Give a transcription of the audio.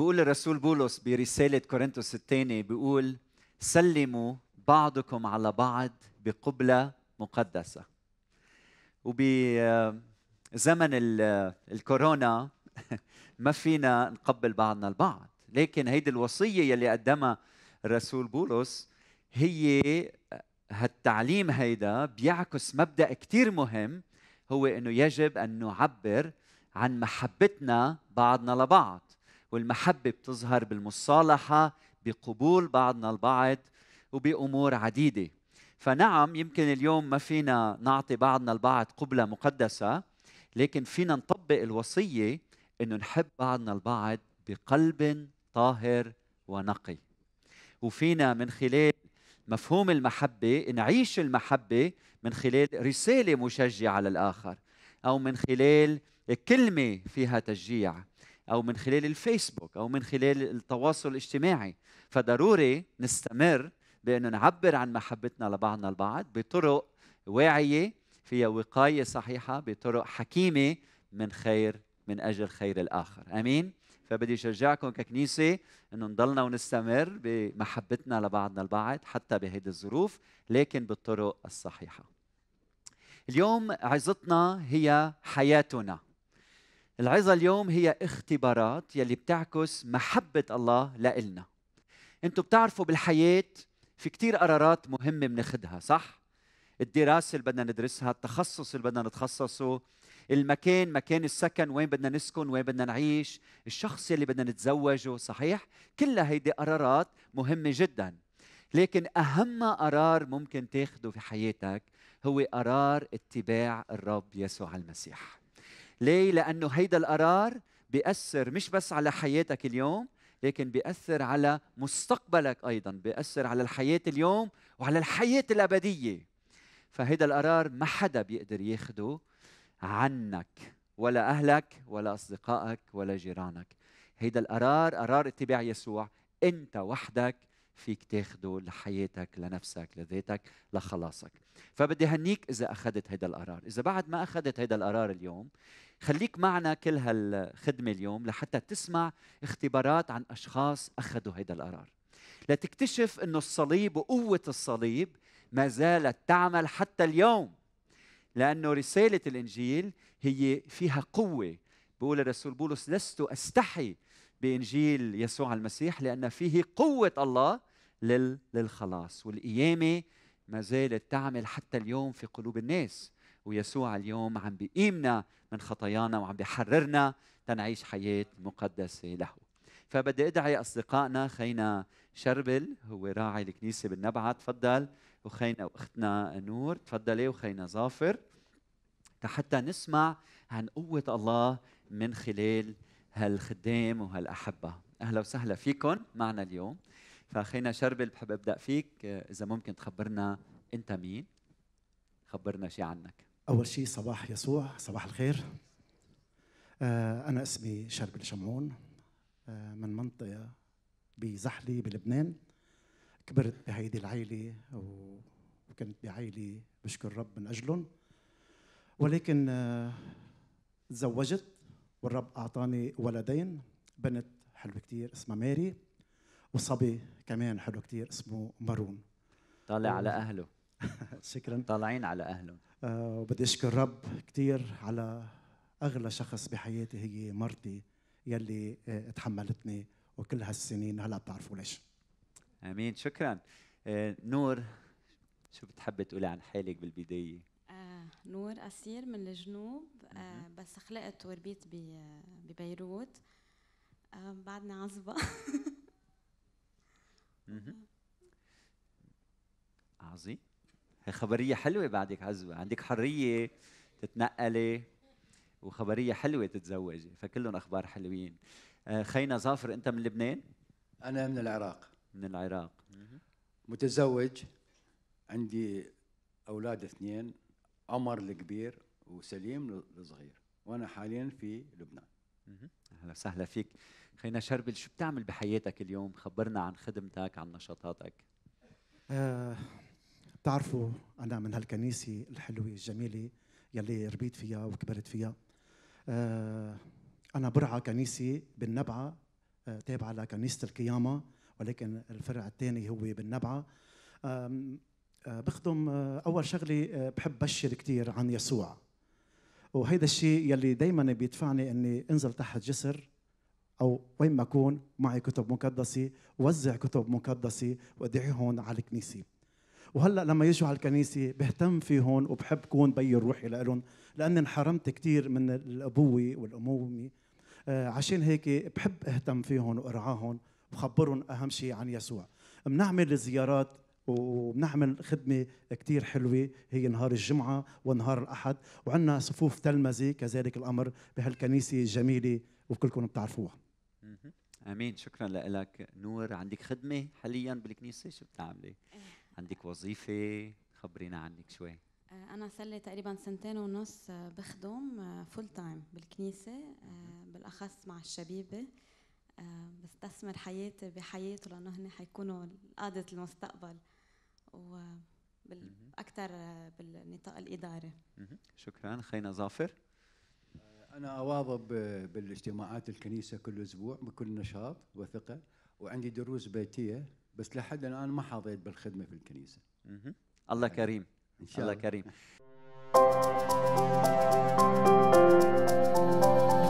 بيقول الرسول بولس برسالة كورنثوس الثاني بيقول سلموا بعضكم على بعض بقبلة مقدسة وبزمن الكورونا ما فينا نقبل بعضنا البعض لكن هيدي الوصية يلي قدمها الرسول بولس هي هالتعليم هيدا بيعكس مبدأ كتير مهم هو أنه يجب أن نعبر عن محبتنا بعضنا لبعض والمحبة بتظهر بالمصالحة بقبول بعضنا البعض وبأمور عديدة فنعم يمكن اليوم ما فينا نعطي بعضنا البعض قبلة مقدسة لكن فينا نطبق الوصية أنه نحب بعضنا البعض بقلب طاهر ونقي وفينا من خلال مفهوم المحبة نعيش المحبة من خلال رسالة مشجعة للآخر أو من خلال كلمة فيها تشجيع او من خلال الفيسبوك او من خلال التواصل الاجتماعي فضروري نستمر بانه نعبر عن محبتنا لبعضنا البعض بطرق واعيه فيها وقايه صحيحه بطرق حكيمه من خير من اجل خير الاخر امين فبدي شجعكم ككنيسة انه نضلنا ونستمر بمحبتنا لبعضنا البعض حتى بهيدي الظروف لكن بالطرق الصحيحة اليوم عظتنا هي حياتنا العظة اليوم هي اختبارات يلي بتعكس محبة الله لإلنا انتم بتعرفوا بالحياة في كتير قرارات مهمة بناخدها صح؟ الدراسة اللي بدنا ندرسها التخصص اللي بدنا نتخصصه المكان مكان السكن وين بدنا نسكن وين بدنا نعيش الشخص اللي بدنا نتزوجه صحيح كلها هيدي قرارات مهمة جدا لكن أهم قرار ممكن تاخده في حياتك هو قرار اتباع الرب يسوع المسيح ليه؟ لأنه هيدا القرار بيأثر مش بس على حياتك اليوم لكن بيأثر على مستقبلك أيضا بيأثر على الحياة اليوم وعلى الحياة الأبدية فهيدا القرار ما حدا بيقدر ياخده عنك ولا أهلك ولا أصدقائك ولا جيرانك هيدا القرار قرار اتباع يسوع أنت وحدك فيك تاخده لحياتك لنفسك لذاتك لخلاصك فبدي هنيك اذا اخذت هذا القرار اذا بعد ما اخذت هذا القرار اليوم خليك معنا كل هالخدمه اليوم لحتى تسمع اختبارات عن اشخاص اخذوا هذا القرار لتكتشف انه الصليب وقوه الصليب ما زالت تعمل حتى اليوم لانه رساله الانجيل هي فيها قوه بقول الرسول بولس لست استحي بانجيل يسوع المسيح لان فيه قوه الله للخلاص والقيامه ما زالت تعمل حتى اليوم في قلوب الناس ويسوع اليوم عم بيقيمنا من خطايانا وعم بيحررنا تنعيش حياه مقدسه له فبدي ادعي اصدقائنا خينا شربل هو راعي الكنيسه بالنبعه تفضل وخينا واختنا نور تفضلي وخينا ظافر حتى نسمع عن قوه الله من خلال هالخدام وهالاحبه اهلا وسهلا فيكم معنا اليوم فخينا شربل بحب ابدا فيك اذا ممكن تخبرنا انت مين خبرنا شيء عنك اول شيء صباح يسوع صباح الخير آه، انا اسمي شربل شمعون آه، من منطقه بزحلة بلبنان كبرت بهيدي العيله وكنت بعيله بشكر رب من اجلهم ولكن آه، تزوجت والرب أعطاني ولدين بنت حلوة كثير اسمها ماري وصبي كمان حلو كثير اسمه مارون طالع على أهله شكرا طالعين على أهله آه وبدي أشكر الرب كثير على أغلى شخص بحياتي هي مرتي يلي آه تحملتني وكل هالسنين هلا بتعرفوا ليش امين شكرا آه نور شو بتحبي تقولي عن حالك بالبدايه نور أسير من الجنوب آه بس خلقت وربيت آه، ببيروت آه بعدني عزبة آه. عظيم خبرية حلوة بعدك عزبة عندك حرية تتنقلي وخبرية حلوة تتزوجي فكلهم أخبار حلوين آه خينا ظافر أنت من لبنان؟ أنا من العراق من العراق متزوج عندي أولاد اثنين قمر الكبير وسليم الصغير وانا حاليا في لبنان اهلا وسهلا فيك خلينا شربل شو بتعمل بحياتك اليوم خبرنا عن خدمتك عن نشاطاتك أه بتعرفوا انا من هالكنيسه الحلوه الجميله يلي ربيت فيها وكبرت فيها أه انا برعى كنيسه بالنبعه آه، تابعه لكنيسه القيامه ولكن الفرع الثاني هو بالنبعه آه، بخدم آه، اول شغله آه، بحب بشر كثير عن يسوع وهيدا الشيء يلي دائما بيدفعني اني انزل تحت جسر او وين ما اكون معي كتب مقدسه وزع كتب مقدسه وادعيهم على الكنيسه وهلا لما يجوا على الكنيسه بهتم فيهم وبحب كون بي روحي لهم لاني انحرمت كثير من الابوه والامومه عشان هيك بحب اهتم فيهم وارعاهم وخبرهم اهم شيء عن يسوع بنعمل زيارات وبنعمل خدمه كثير حلوه هي نهار الجمعه ونهار الاحد وعندنا صفوف تلمذه كذلك الامر بهالكنيسه الجميله وكلكم بتعرفوها امين شكرا لك نور عندك خدمه حاليا بالكنيسه شو بتعملي إيه. عندك وظيفه خبرينا عنك شوي آه، انا صار لي تقريبا سنتين ونص آه، بخدم فول آه، تايم بالكنيسه بالاخص مع الشبيبه بستثمر حياتي بحياته لانه هن حيكونوا قاده المستقبل وأكثر اكثر بالنطاق الاداري شكرا خينا ظافر آه، انا اواظب بالاجتماعات الكنيسه كل اسبوع بكل نشاط وثقه وعندي دروس بيتيه بس لحد الان ما حظيت بالخدمه في الكنيسه الله كريم ان شاء الله, الله كريم